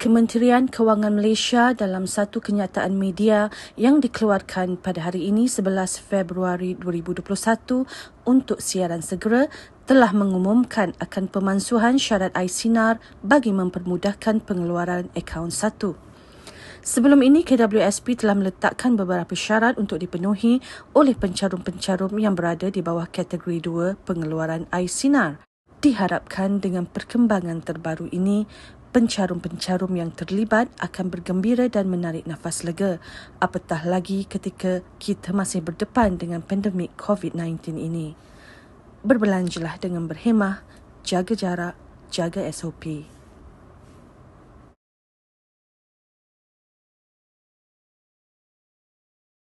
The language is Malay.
Kementerian Kewangan Malaysia dalam satu kenyataan media yang dikeluarkan pada hari ini 11 Februari 2021 untuk siaran segera telah mengumumkan akan pemansuhan syarat iSinar bagi mempermudahkan pengeluaran akaun satu. Sebelum ini, KWSP telah meletakkan beberapa syarat untuk dipenuhi oleh pencarum-pencarum yang berada di bawah kategori 2 pengeluaran iSinar. Diharapkan dengan perkembangan terbaru ini, pencarum-pencarum yang terlibat akan bergembira dan menarik nafas lega apatah lagi ketika kita masih berdepan dengan pandemik COVID-19 ini. Berbelanjalah dengan berhemah, jaga jarak, jaga SOP.